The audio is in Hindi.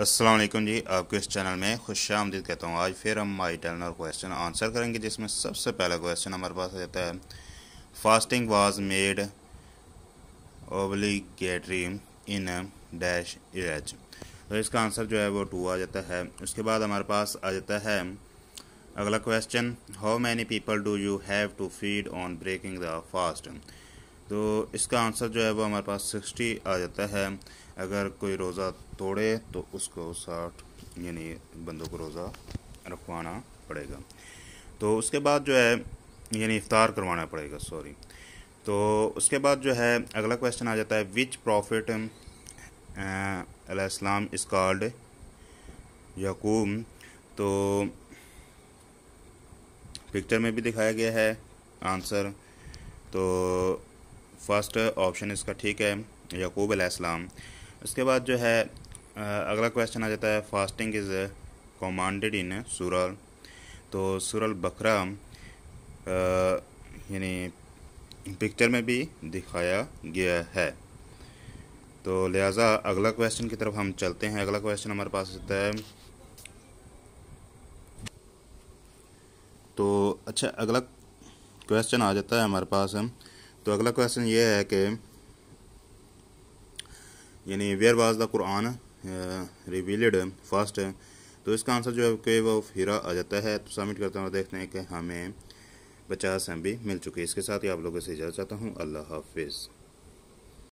असलम जी आपके इस चैनल में खुश आमदीद कहता हूँ आज फिर हम माई और क्वेश्चन आंसर करेंगे जिसमें सबसे पहला क्वेश्चन हमारे पास जाता है fasting was made obligatory in dash H तो इसका आंसर जो है वो टू आ जाता है उसके बाद हमारे पास आ जाता है अगला question how many people do you have to feed on breaking the fast तो इसका आंसर जो है वो हमारे पास सिक्सटी आ जाता है अगर कोई रोज़ा तोड़े तो उसको साठ यानी बंदों को रोज़ा रखवाना पड़ेगा तो उसके बाद जो है यानी इफ़ार करवाना पड़ेगा सॉरी तो उसके बाद जो है अगला क्वेश्चन आ जाता है विच प्रॉफिट अलैहिस्सलाम इस कॉल्ड याकूब तो पिक्चर में भी दिखाया गया है आंसर तो फर्स्ट ऑप्शन इसका ठीक है यकूब अलैहिस्सलाम उसके बाद जो है अगला क्वेश्चन आ जाता है फास्टिंग इज़ कमांडेड इन सुरल तो सुरल बकरा यानी पिक्चर में भी दिखाया गया है तो लिहाजा अगला क्वेश्चन की तरफ हम चलते हैं अगला क्वेश्चन हमारे पास होता है तो अच्छा अगला क्वेश्चन आ जाता है हमारे पास तो अगला क्वेश्चन ये है कि यानी where was the Quran revealed first तो इसका आंसर जो है कि वो हीरा आ जाता है तो सबमिट करते हैं और देखते हैं कि हमें पचास एम मिल चुकी है इसके साथ ही आप लोगों से इजाज़त चाहता हूँ अल्लाह हाफिज़